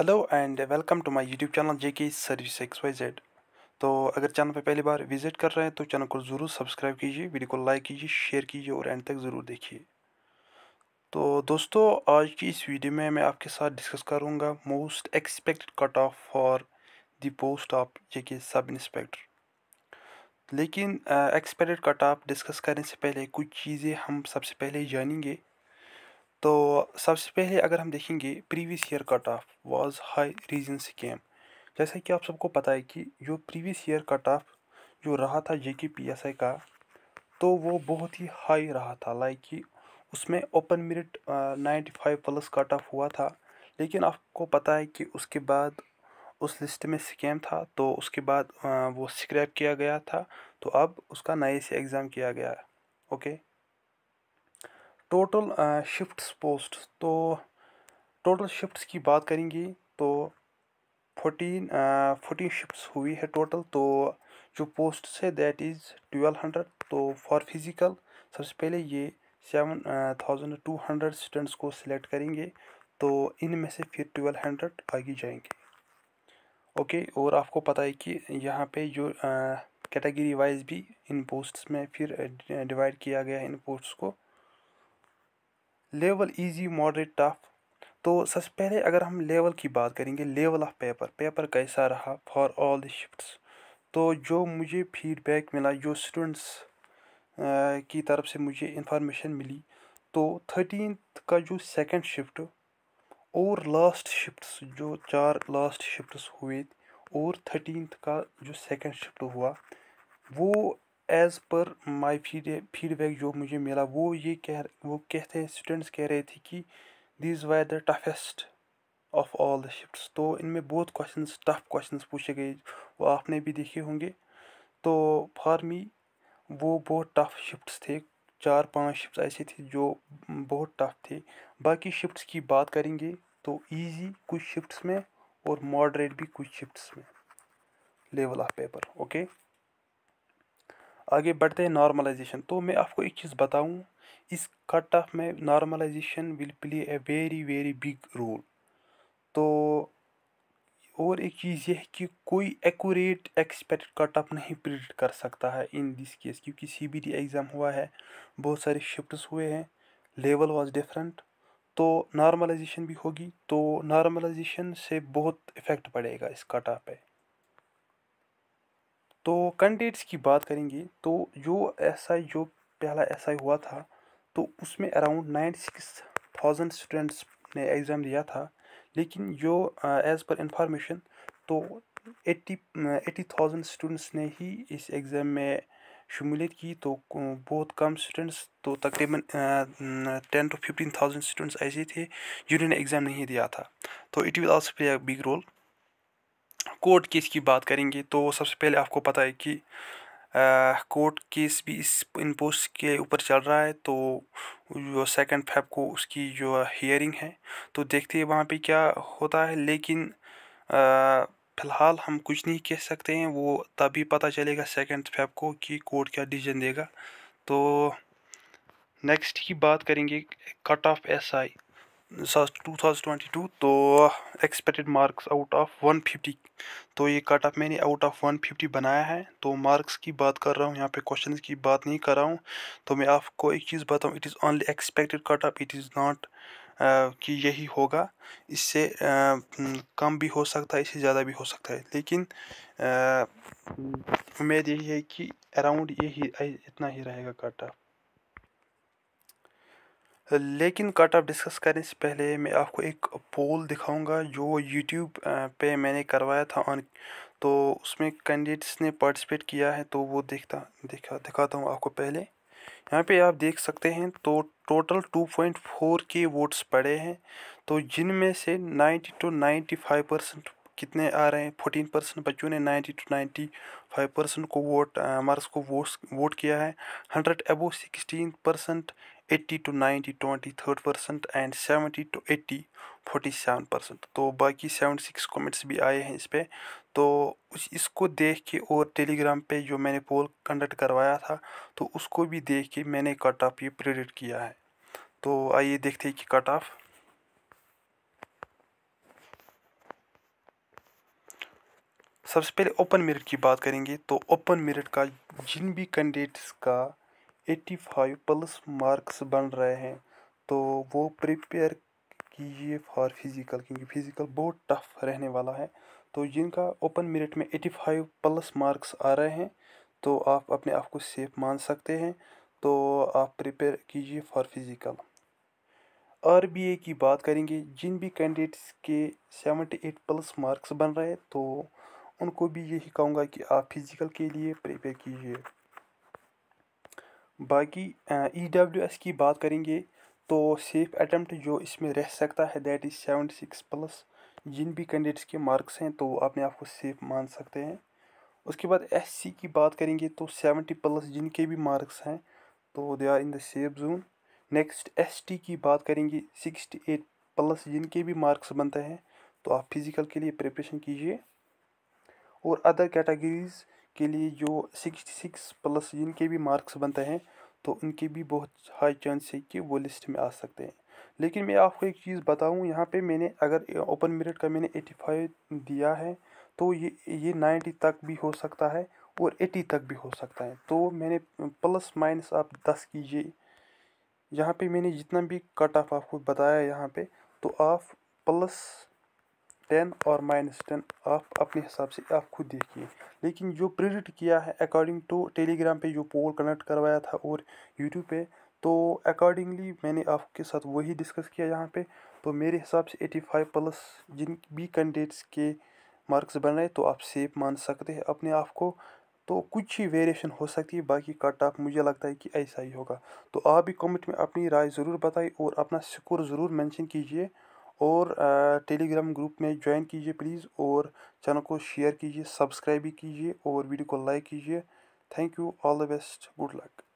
hello and welcome to my YouTube channel J K service x Y Z तो अगर channel पर पहली बार visit कर रहे हैं तो चैनल को ज़रूर सब्सक्राइब कीजिए वीडियो को लाइक कीजिए शेयर कीजिए और एंड तक ज़रूर देखिए तो दोस्तों आज की इस वीडियो में मैं आपके साथ डिस्कस करूँगा most expected cut off for the post of J K sub inspector लेकिन एक्सपेक्टेड कट ऑफ डिस्कस करने से पहले कुछ चीज़ें हम सबसे पहले जानेंगे तो सबसे पहले अगर हम देखेंगे previous year cut off was high reason scam जैसा कि आप सबको पता है कि जो प्रीवियस ईयर कट ऑफ जो रहा था जे के पी एस आई का तो वो बहुत ही हाई रहा था लाइक कि उसमें open merit ninety five plus cut off हुआ था लेकिन आपको पता है कि उसके बाद उस लिस्ट में स्कैम था तो उसके बाद आ, वो स्क्रैप किया गया था तो अब उसका नए से एग्ज़ाम किया गया ओके टोटल शिफ्ट्स पोस्ट तो टोटल शिफ्ट्स की बात करेंगे तो फोटीन फोटीन शिफ्ट्स हुई है टोटल तो जो पोस्ट है दैट इज़ ट्वेल्व हंड्रेड तो फॉर फिज़िकल सबसे पहले ये seven thousand two hundred students को सिलेक्ट करेंगे तो इनमें से फिर ट्वेल्व हंड्रेड आगे जाएंगे ओके और आपको पता है कि यहाँ पे जो कैटेगरी वाइज भी इन पोस्ट्स में फिर डिवाइड किया गया है इन पोस्ट्स को लेवल इजी मॉडरेट टफ तो सबसे पहले अगर हम लेवल की बात करेंगे लेवल ऑफ पेपर पेपर कैसा रहा फॉर ऑल द शिफ्ट्स तो जो मुझे फीडबैक मिला जो स्टूडेंट्स की तरफ से मुझे इंफॉर्मेशन मिली तो थर्टीन का जो सेकंड शिफ्ट और लास्ट शिफ्ट्स जो चार लास्ट शिफ्ट्स हुए और थर्टीन का जो सेकंड शिफ्ट हुआ वो as per my feed feedback जो मुझे मिला वो ये कह वो कहते स्टूडेंट्स कह रहे थे कि this why the toughest of all the shifts तो इनमें बहुत क्वेश्चन टफ क्वेश्चन पूछे गए वो आपने भी देखे होंगे तो फॉर मी वो बहुत टफ शिफ्ट थे चार पांच शिफ्ट ऐसे थे जो बहुत टफ थे बाकी शिफ्ट्स की बात करेंगे तो इजी कुछ शिफ्ट्स में और मॉडरेट भी कुछ शिफ्ट्स में लेवल ऑफ पेपर ओके आगे बढ़ते हैं नॉर्मलाइजेशन तो मैं आपको एक चीज़ बताऊँ इस कट ऑफ में normalization will play a very very big role तो और एक चीज़ यह है कि कोई एक्यूरेट एक्सपेक्ट कट ऑफ नहीं प्रिडिक्ट कर सकता है इन दिस केस क्योंकि सी बी डी एग्ज़ाम हुआ है बहुत सारे शिफ्ट्स हुए हैं लेवल वाज डिफरेंट तो नॉर्मलाइजेशन भी होगी तो नॉर्मलाइजेशन से बहुत इफ़ेक्ट पड़ेगा इस कट ऑफ पे तो कंटेंट्स की बात करेंगे तो जो ऐसा जो पहला ऐसा हुआ था तो उसमें around nine six thousand students ने एग्ज़ाम दिया था लेकिन जो एज़ पर इंफॉर्मेशन तो एट्टी एट्टी थाउजेंड स्टूडेंट्स ने ही इस एग्ज़ाम में शमूलियत की तो बहुत कम स्टूडेंट्स तो तकरीबन ten two fifteen thousand students ऐसे थे जिन्होंने एग्ज़ाम नहीं दिया था तो it will also play a big role court case की बात करेंगे तो सबसे पहले आपको पता है कि कोर्ट केस भी इस इन पोस्ट के ऊपर चल रहा है तो जो सेकंड फैब को उसकी जो हियरिंग है तो देखते हैं वहाँ पे क्या होता है लेकिन फ़िलहाल हम कुछ नहीं कह सकते हैं वो तभी पता चलेगा सेकंड फैब को कि कोर्ट क्या डिसीजन देगा तो नेक्स्ट की बात करेंगे कट ऑफ एसआई 2022 तो एक्सपेक्टेड मार्क्स आउट ऑफ 150 तो ये कट ऑफ मैंने आउट ऑफ 150 बनाया है तो मार्क्स की बात कर रहा हूँ यहाँ पे क्वेश्चन की बात नहीं कर रहा हूँ तो मैं आपको एक चीज़ बताऊँ it is only expected cut off it is not कि यही होगा इससे कम भी हो सकता है इससे ज़्यादा भी हो सकता है लेकिन उम्मीद यही है कि अराउंड यही इतना ही रहेगा कट ऑफ लेकिन कट ऑफ डिस्कस करने से पहले मैं आपको एक पोल दिखाऊंगा जो यूट्यूब पे मैंने करवाया था ऑन तो उसमें कैंडिडेट्स ने पार्टिसिपेट किया है तो वो देखता दिखा दिखाता हूँ आपको पहले यहाँ पे आप देख सकते हैं तो टोटल 2.4 के वोट्स पड़े हैं तो जिनमें से 90 टू 95 परसेंट कितने आ रहे हैं फोर्टीन परसेंट बच्चों ने ninety two ninety five percent को वोट हमारे को वोट वोट किया है hundred above sixteen percent eighty two ninety twenty third percent and seventy two eighty forty seven percent तो बाकी सेवेंटी सिक्स कॉमेंट्स भी आए हैं इस पर तो उस इसको देख के और टेलीग्राम पे जो मैंने पोल कंडक्ट करवाया था तो उसको भी देख के मैंने कट ऑफ ये प्रेडिक्ट किया है तो आइए देखते हैं कि कट ऑफ सबसे पहले ओपन मेरिट की बात करेंगे तो ओपन मेरिट का जिन भी कैंडिडेट्स का एट्टी फाइव प्लस मार्क्स बन रहे हैं तो वो प्रिपेयर कीजिए फॉर फिज़िकल क्योंकि फिज़िकल बहुत टफ रहने वाला है तो जिनका ओपन मेरिट में एटी फाइव प्लस मार्क्स आ रहे हैं तो आप अपने आप को सेफ मान सकते हैं तो आप प्रिपेयर कीजिए for physical R B A की बात करेंगे जिन भी कैंडिडेट्स के सेवेंटी एट प्लस मार्क्स बन रहे हैं तो उनको भी यही कहूँगा कि आप फिज़िकल के लिए प्रिपेयर कीजिए बाकी ई डब्ल्यू एस की बात करेंगे तो सेफ अटैम्प्ट जो इसमें रह सकता है that is seventy six plus जिन भी कैंडिडेट्स के मार्क्स हैं तो वो अपने आप को सेफ मान सकते हैं उसके बाद एस सी की बात करेंगे तो सेवेंटी प्लस जिनके भी मार्क्स हैं तो they are in the safe zone next S T की बात करेंगे सिक्सटी एट प्लस जिनके भी मार्क्स बनते हैं तो आप फिज़िकल के लिए प्रिपरेशन कीजिए और अदर कैटेगरीज़ के लिए जो सिक्सटी सिक्स प्लस जिनके भी मार्क्स बनते हैं तो उनके भी बहुत हाई चांस है कि वो लिस्ट में आ सकते हैं लेकिन मैं आपको एक चीज़ बताऊं यहाँ पे मैंने अगर ओपन मेरिट का मैंने एटी फाइव दिया है तो ये ये नाइन्टी तक भी हो सकता है और एटी तक भी हो सकता है तो मैंने प्लस माइनस आप दस कीजिए यहाँ पे मैंने जितना भी कट ऑफ आपको बताया यहाँ पे तो आप प्लस टेन और माइनस टेन आप अपने हिसाब से आप खुद देखिए लेकिन जो प्रेडिक्ट किया है अकॉर्डिंग टू टेलीग्राम पे जो पोल कनेक्ट करवाया था और यूट्यूब पे तो अकॉर्डिंगली मैंने आपके साथ वही डिस्कस किया यहाँ पे तो मेरे हिसाब से 85 प्लस जिन भी कैंडिडेट्स के मार्क्स बन रहे तो आप सेफ मान सकते हैं अपने आप को तो कुछ ही वेरिएशन हो सकती है बाकी कट ऑफ मुझे लगता है कि ऐसा ही होगा तो आप भी कमेंट में अपनी राय ज़रूर बताइए और अपना स्कोर ज़रूर मेंशन कीजिए और टेलीग्राम ग्रुप में ज्वाइन कीजिए प्लीज़ और चैनल को शेयर कीजिए सब्सक्राइब भी कीजिए और वीडियो को लाइक कीजिए thank you all the best good luck